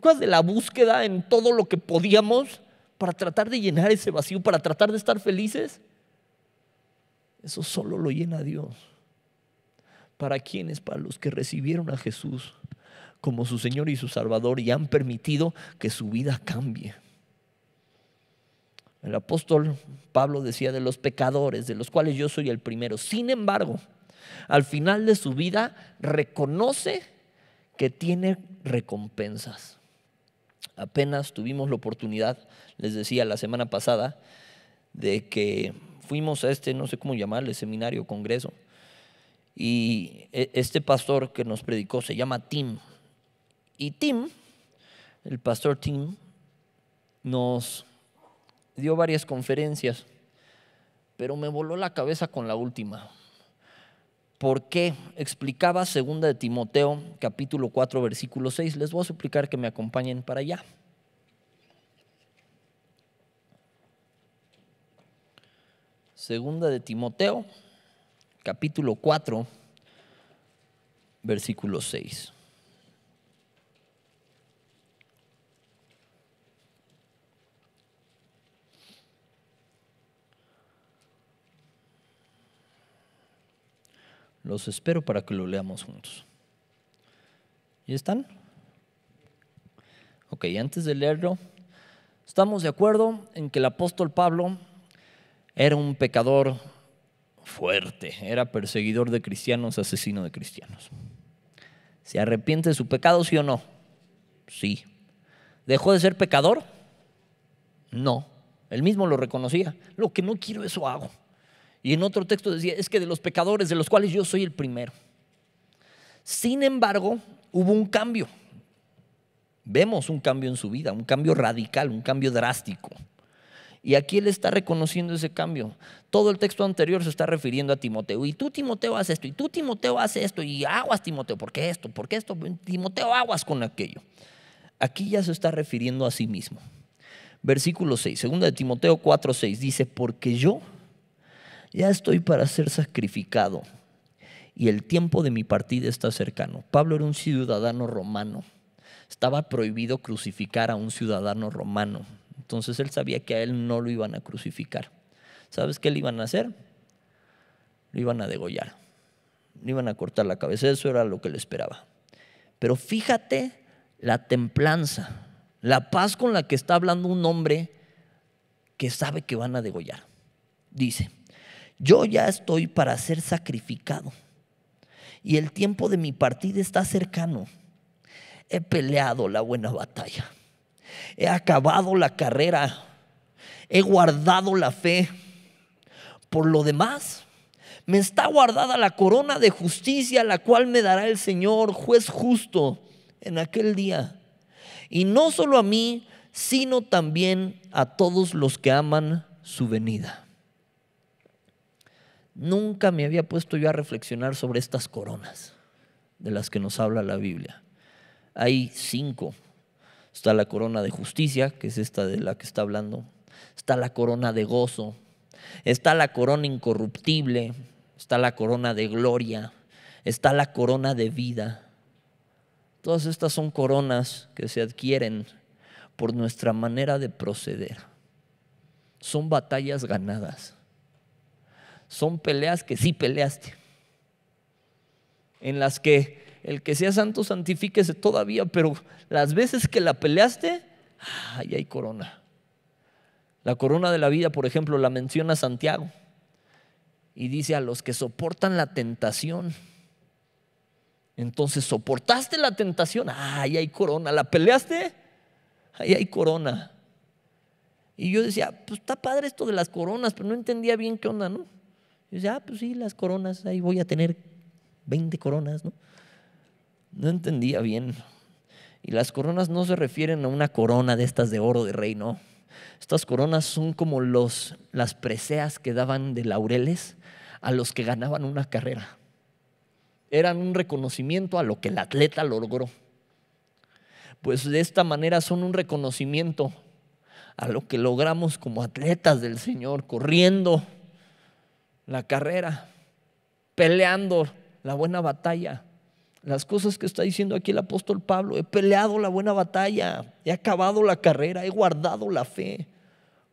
¿Te de la búsqueda en todo lo que podíamos para tratar de llenar ese vacío, para tratar de estar felices? Eso solo lo llena Dios. ¿Para quienes, Para los que recibieron a Jesús como su Señor y su Salvador y han permitido que su vida cambie. El apóstol Pablo decía de los pecadores, de los cuales yo soy el primero. Sin embargo, al final de su vida reconoce que tiene recompensas. Apenas tuvimos la oportunidad, les decía la semana pasada, de que fuimos a este, no sé cómo llamarle, seminario, congreso, y e, este pastor que nos predicó se llama Tim. Y Tim, el pastor Tim, nos dio varias conferencias, pero me voló la cabeza con la última por qué explicaba Segunda de Timoteo capítulo 4 versículo 6. Les voy a suplicar que me acompañen para allá. Segunda de Timoteo capítulo 4 versículo 6. Los espero para que lo leamos juntos. ¿Y están? Ok, antes de leerlo, estamos de acuerdo en que el apóstol Pablo era un pecador fuerte, era perseguidor de cristianos, asesino de cristianos. ¿Se arrepiente de su pecado, sí o no? Sí. ¿Dejó de ser pecador? No. Él mismo lo reconocía. Lo que no quiero, eso hago. Y en otro texto decía, es que de los pecadores, de los cuales yo soy el primero. Sin embargo, hubo un cambio. Vemos un cambio en su vida, un cambio radical, un cambio drástico. Y aquí él está reconociendo ese cambio. Todo el texto anterior se está refiriendo a Timoteo. Y tú, Timoteo, haces esto. Y tú, Timoteo, haces esto. Y aguas, Timoteo, ¿por qué esto? ¿Por qué esto? Timoteo, aguas con aquello. Aquí ya se está refiriendo a sí mismo. Versículo 6, 2 de Timoteo 4, 6, dice, porque yo ya estoy para ser sacrificado y el tiempo de mi partida está cercano. Pablo era un ciudadano romano. Estaba prohibido crucificar a un ciudadano romano. Entonces él sabía que a él no lo iban a crucificar. ¿Sabes qué le iban a hacer? Lo iban a degollar. Le iban a cortar la cabeza. Eso era lo que le esperaba. Pero fíjate la templanza, la paz con la que está hablando un hombre que sabe que van a degollar. Dice, yo ya estoy para ser sacrificado y el tiempo de mi partida está cercano. He peleado la buena batalla. He acabado la carrera. He guardado la fe. Por lo demás, me está guardada la corona de justicia, la cual me dará el Señor, juez justo, en aquel día. Y no solo a mí, sino también a todos los que aman su venida. Nunca me había puesto yo a reflexionar sobre estas coronas de las que nos habla la Biblia. Hay cinco. Está la corona de justicia, que es esta de la que está hablando. Está la corona de gozo. Está la corona incorruptible. Está la corona de gloria. Está la corona de vida. Todas estas son coronas que se adquieren por nuestra manera de proceder. Son batallas ganadas son peleas que sí peleaste, en las que el que sea santo santifíquese todavía, pero las veces que la peleaste, ahí hay corona. La corona de la vida, por ejemplo, la menciona Santiago y dice a los que soportan la tentación. Entonces, ¿soportaste la tentación? ahí hay corona. ¿La peleaste? Ahí hay corona. Y yo decía, pues está padre esto de las coronas, pero no entendía bien qué onda, ¿no? yo decía ah, pues sí, las coronas, ahí voy a tener 20 coronas, ¿no? No entendía bien. Y las coronas no se refieren a una corona de estas de oro de rey, no. Estas coronas son como los, las preseas que daban de laureles a los que ganaban una carrera. Eran un reconocimiento a lo que el atleta logró. Pues de esta manera son un reconocimiento a lo que logramos como atletas del Señor, corriendo, la carrera, peleando la buena batalla. Las cosas que está diciendo aquí el apóstol Pablo, he peleado la buena batalla, he acabado la carrera, he guardado la fe.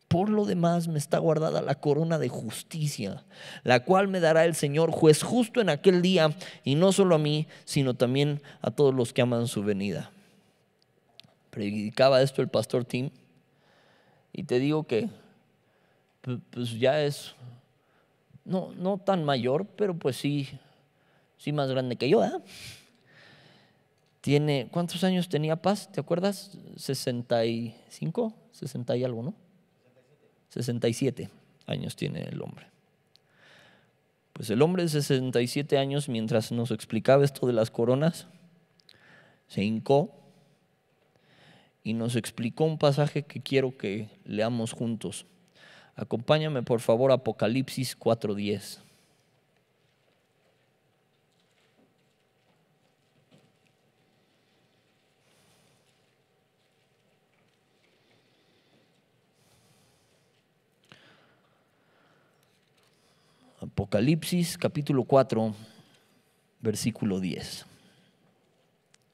Por lo demás me está guardada la corona de justicia, la cual me dará el Señor juez justo en aquel día, y no solo a mí, sino también a todos los que aman su venida. Predicaba esto el pastor Tim, y te digo que pues, pues ya es no, tan mayor, pero pues sí, sí más grande que yo. Tiene, ¿cuántos años tenía Paz? ¿Te acuerdas? 65, 60 y algo, ¿no? 67 años tiene el hombre. Pues el hombre de 67 años, mientras nos explicaba esto de las coronas, se hincó y nos explicó un pasaje que quiero que leamos juntos. Acompáñame por favor a Apocalipsis 4.10. Apocalipsis capítulo 4, versículo 10.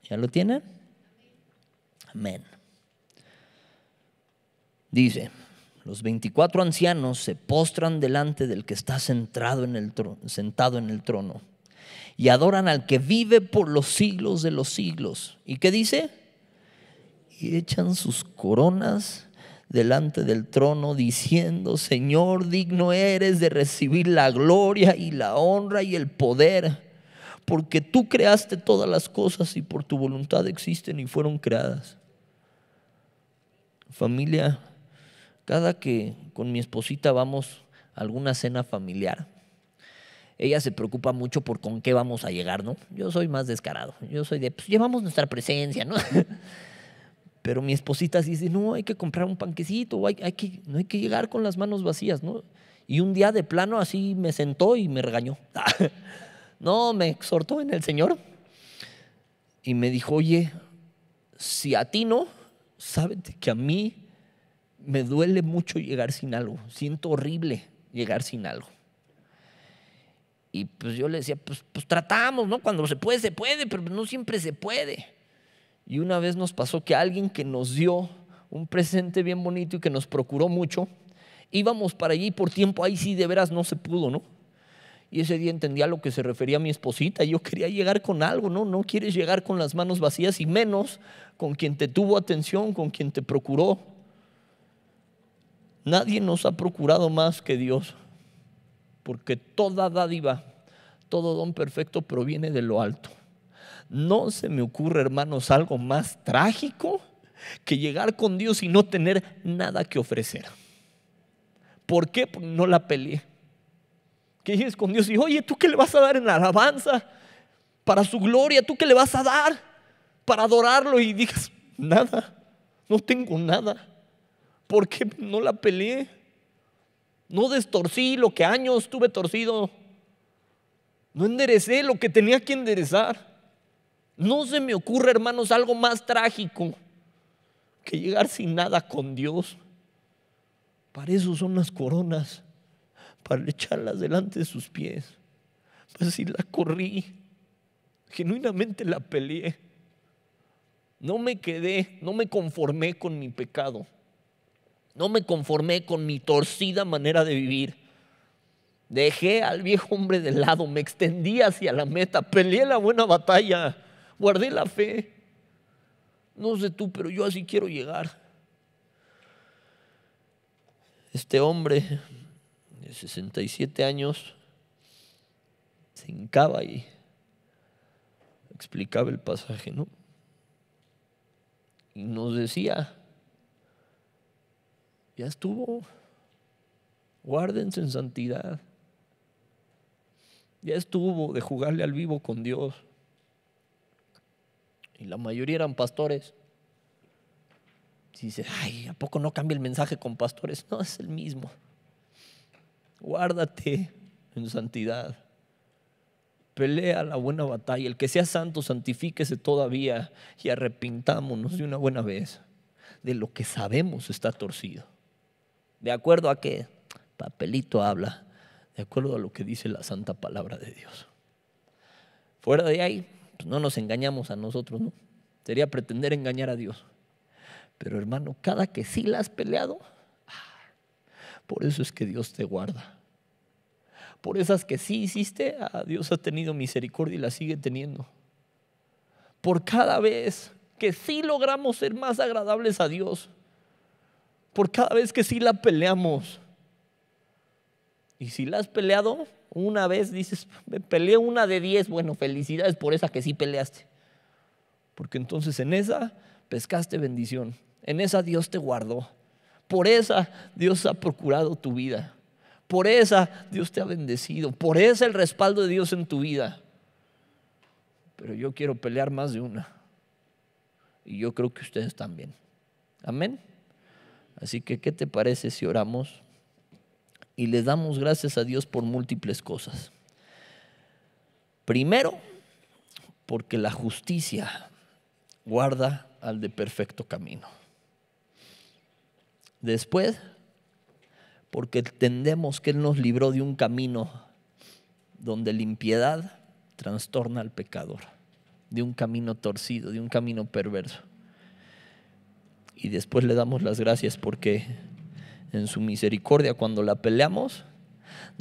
¿Ya lo tiene? Amén. Dice, los 24 ancianos se postran delante del que está en el trono, sentado en el trono y adoran al que vive por los siglos de los siglos. ¿Y qué dice? Y echan sus coronas delante del trono diciendo, Señor, digno eres de recibir la gloria y la honra y el poder, porque tú creaste todas las cosas y por tu voluntad existen y fueron creadas. Familia, cada que con mi esposita vamos a alguna cena familiar, ella se preocupa mucho por con qué vamos a llegar, ¿no? Yo soy más descarado, yo soy de, pues llevamos nuestra presencia, ¿no? Pero mi esposita sí dice, no, hay que comprar un panquecito, hay, hay no hay que llegar con las manos vacías, ¿no? Y un día de plano así me sentó y me regañó. no, me exhortó en el Señor. Y me dijo, oye, si a ti no, sábete que a mí me duele mucho llegar sin algo, siento horrible llegar sin algo. Y pues yo le decía, pues, pues, tratamos, ¿no? Cuando se puede, se puede, pero no siempre se puede. Y una vez nos pasó que alguien que nos dio un presente bien bonito y que nos procuró mucho, íbamos para allí por tiempo ahí sí de veras no se pudo, ¿no? Y ese día entendía a lo que se refería a mi esposita. Yo quería llegar con algo, ¿no? No quieres llegar con las manos vacías y menos con quien te tuvo atención, con quien te procuró, Nadie nos ha procurado más que Dios, porque toda dádiva, todo don perfecto proviene de lo alto. No se me ocurre, hermanos, algo más trágico que llegar con Dios y no tener nada que ofrecer. ¿Por qué? Porque no la peleé. Que llegues con Dios y, oye, ¿tú qué le vas a dar en alabanza? Para su gloria, ¿tú qué le vas a dar? Para adorarlo y digas, nada, no tengo nada. ¿por qué no la peleé? No destorcí lo que años tuve torcido. No enderecé lo que tenía que enderezar. No se me ocurre, hermanos, algo más trágico que llegar sin nada con Dios. Para eso son las coronas, para echarlas delante de sus pies. Pues si la corrí, genuinamente la peleé. No me quedé, no me conformé con mi pecado. No me conformé con mi torcida manera de vivir. Dejé al viejo hombre de lado, me extendí hacia la meta, peleé la buena batalla, guardé la fe. No sé tú, pero yo así quiero llegar. Este hombre de 67 años se hincaba y explicaba el pasaje, ¿no? Y nos decía, ya estuvo. Guárdense en santidad. Ya estuvo de jugarle al vivo con Dios. Y la mayoría eran pastores. Si dice, ay, ¿a poco no cambia el mensaje con pastores? No, es el mismo. Guárdate en santidad. Pelea la buena batalla. El que sea santo, santifíquese todavía y arrepintámonos de una buena vez de lo que sabemos está torcido de acuerdo a qué papelito habla, de acuerdo a lo que dice la santa palabra de Dios. Fuera de ahí, pues, no nos engañamos a nosotros, ¿no? Sería pretender engañar a Dios. Pero hermano, cada que sí la has peleado, ah, por eso es que Dios te guarda. Por esas que sí hiciste, ah, Dios ha tenido misericordia y la sigue teniendo. Por cada vez que sí logramos ser más agradables a Dios, por cada vez que sí la peleamos. Y si la has peleado una vez, dices, me peleé una de diez, bueno, felicidades por esa que sí peleaste. Porque entonces en esa pescaste bendición, en esa Dios te guardó, por esa Dios ha procurado tu vida, por esa Dios te ha bendecido, por esa el respaldo de Dios en tu vida. Pero yo quiero pelear más de una. Y yo creo que ustedes también. Amén. Así que, ¿qué te parece si oramos y le damos gracias a Dios por múltiples cosas? Primero, porque la justicia guarda al de perfecto camino. Después, porque entendemos que Él nos libró de un camino donde la impiedad trastorna al pecador, de un camino torcido, de un camino perverso y después le damos las gracias porque en su misericordia cuando la peleamos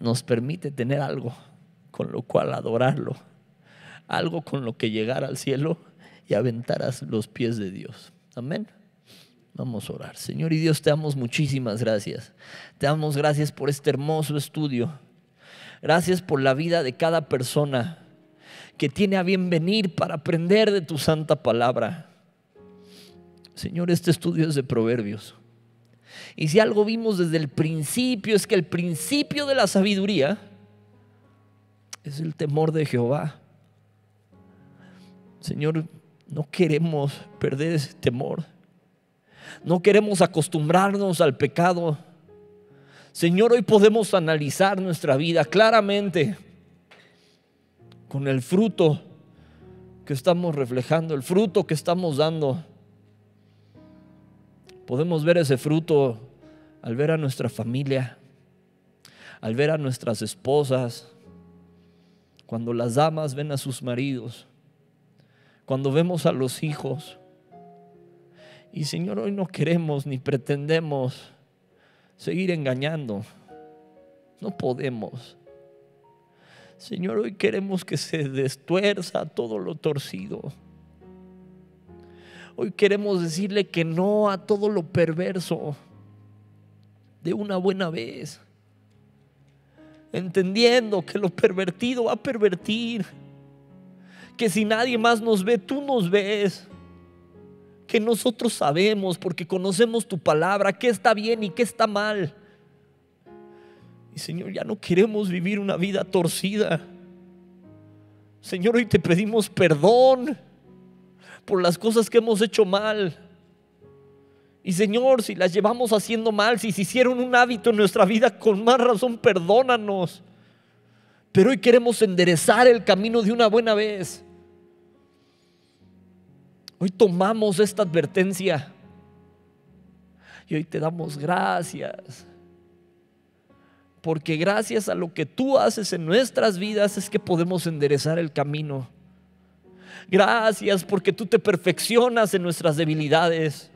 nos permite tener algo con lo cual adorarlo, algo con lo que llegar al cielo y aventar a los pies de Dios. Amén. Vamos a orar. Señor y Dios, te damos muchísimas gracias. Te damos gracias por este hermoso estudio. Gracias por la vida de cada persona que tiene a bien venir para aprender de tu santa palabra. Señor, este estudio es de proverbios. Y si algo vimos desde el principio es que el principio de la sabiduría es el temor de Jehová. Señor, no queremos perder ese temor. No queremos acostumbrarnos al pecado. Señor, hoy podemos analizar nuestra vida claramente con el fruto que estamos reflejando, el fruto que estamos dando. Podemos ver ese fruto al ver a nuestra familia, al ver a nuestras esposas, cuando las damas ven a sus maridos, cuando vemos a los hijos. Y Señor, hoy no queremos ni pretendemos seguir engañando. No podemos. Señor, hoy queremos que se destuerza todo lo torcido. Hoy queremos decirle que no a todo lo perverso de una buena vez, entendiendo que lo pervertido va a pervertir, que si nadie más nos ve, tú nos ves, que nosotros sabemos porque conocemos tu palabra, qué está bien y qué está mal. Y Señor, ya no queremos vivir una vida torcida. Señor, hoy te pedimos perdón por las cosas que hemos hecho mal. Y Señor, si las llevamos haciendo mal, si se hicieron un hábito en nuestra vida, con más razón perdónanos. Pero hoy queremos enderezar el camino de una buena vez. Hoy tomamos esta advertencia y hoy te damos gracias. Porque gracias a lo que tú haces en nuestras vidas es que podemos enderezar el camino. Gracias porque tú te perfeccionas en nuestras debilidades.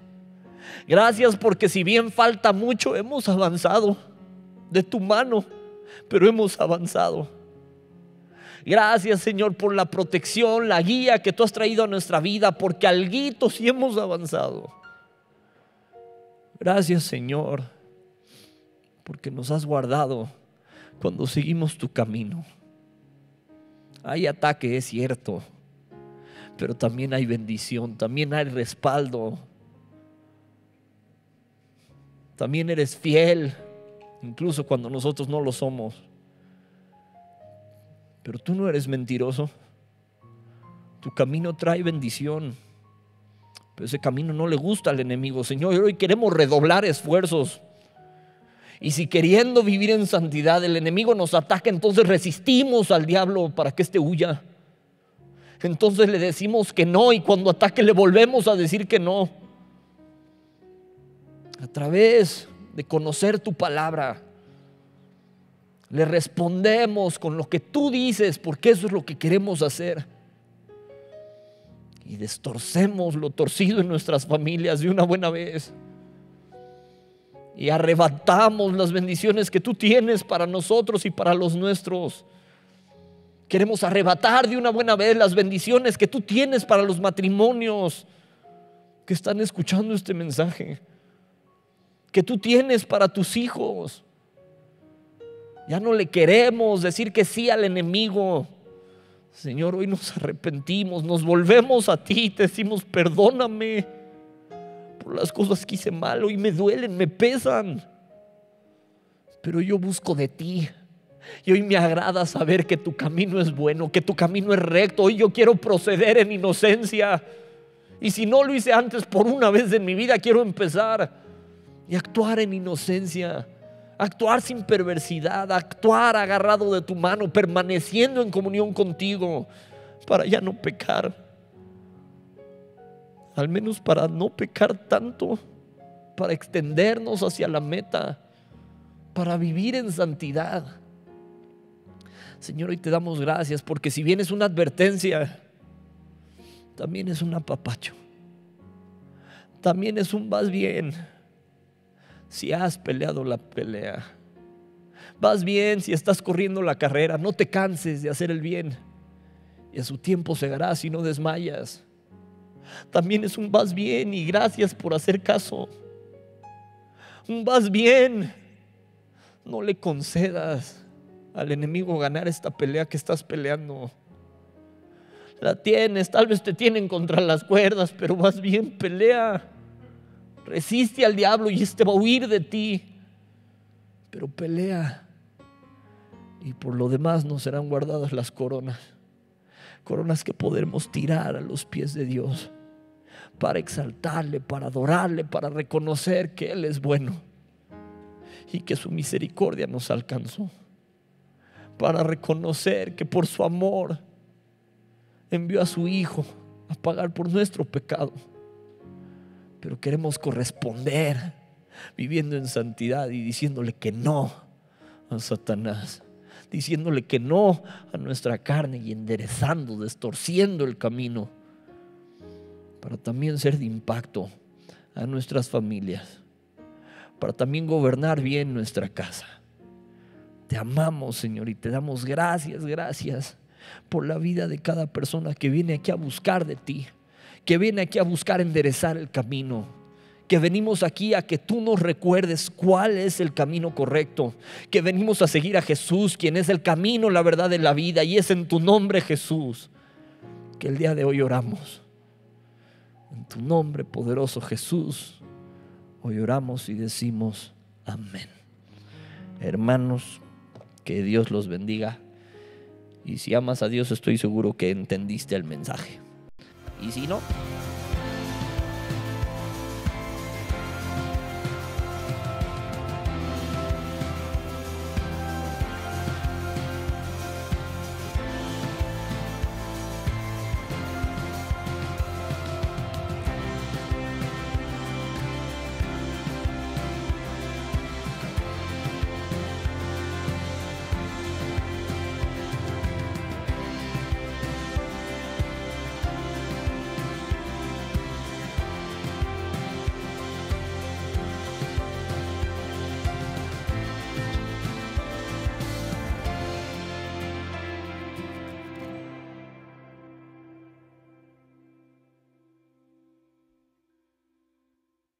Gracias porque si bien falta mucho, hemos avanzado de tu mano, pero hemos avanzado. Gracias Señor por la protección, la guía que tú has traído a nuestra vida, porque alguito sí hemos avanzado. Gracias Señor, porque nos has guardado cuando seguimos tu camino. Hay ataque, es cierto, pero también hay bendición, también hay respaldo. También eres fiel, incluso cuando nosotros no lo somos. Pero tú no eres mentiroso. Tu camino trae bendición. Pero ese camino no le gusta al enemigo, Señor. Hoy queremos redoblar esfuerzos. Y si queriendo vivir en santidad el enemigo nos ataca, entonces resistimos al diablo para que éste huya entonces le decimos que no y cuando ataque le volvemos a decir que no. A través de conocer tu palabra, le respondemos con lo que tú dices, porque eso es lo que queremos hacer. Y destorcemos lo torcido en nuestras familias de una buena vez. Y arrebatamos las bendiciones que tú tienes para nosotros y para los nuestros. Queremos arrebatar de una buena vez las bendiciones que tú tienes para los matrimonios que están escuchando este mensaje, que tú tienes para tus hijos. Ya no le queremos decir que sí al enemigo. Señor, hoy nos arrepentimos, nos volvemos a ti, te decimos, perdóname por las cosas que hice mal, hoy me duelen, me pesan, pero yo busco de ti. Y hoy me agrada saber que tu camino es bueno, que tu camino es recto. Hoy yo quiero proceder en inocencia. Y si no lo hice antes por una vez en mi vida, quiero empezar y actuar en inocencia. Actuar sin perversidad, actuar agarrado de tu mano, permaneciendo en comunión contigo para ya no pecar. Al menos para no pecar tanto, para extendernos hacia la meta, para vivir en santidad Señor, hoy te damos gracias porque si bien es una advertencia, también es un apapacho. También es un vas bien si has peleado la pelea. Vas bien si estás corriendo la carrera. No te canses de hacer el bien. Y a su tiempo cegarás y no desmayas. También es un vas bien y gracias por hacer caso. Un vas bien. No le concedas al enemigo ganar esta pelea que estás peleando. La tienes, tal vez te tienen contra las cuerdas, pero más bien, pelea. Resiste al diablo y este va a huir de ti. Pero pelea. Y por lo demás nos serán guardadas las coronas. Coronas que podremos tirar a los pies de Dios para exaltarle, para adorarle, para reconocer que Él es bueno y que su misericordia nos alcanzó para reconocer que por su amor envió a su Hijo a pagar por nuestro pecado. Pero queremos corresponder viviendo en santidad y diciéndole que no a Satanás, diciéndole que no a nuestra carne y enderezando, destorciendo el camino para también ser de impacto a nuestras familias, para también gobernar bien nuestra casa te amamos, Señor, y te damos gracias, gracias por la vida de cada persona que viene aquí a buscar de ti, que viene aquí a buscar enderezar el camino, que venimos aquí a que tú nos recuerdes cuál es el camino correcto, que venimos a seguir a Jesús, quien es el camino, la verdad de la vida, y es en tu nombre Jesús, que el día de hoy oramos. En tu nombre poderoso Jesús, hoy oramos y decimos amén. Hermanos, que Dios los bendiga. Y si amas a Dios, estoy seguro que entendiste el mensaje. Y si no,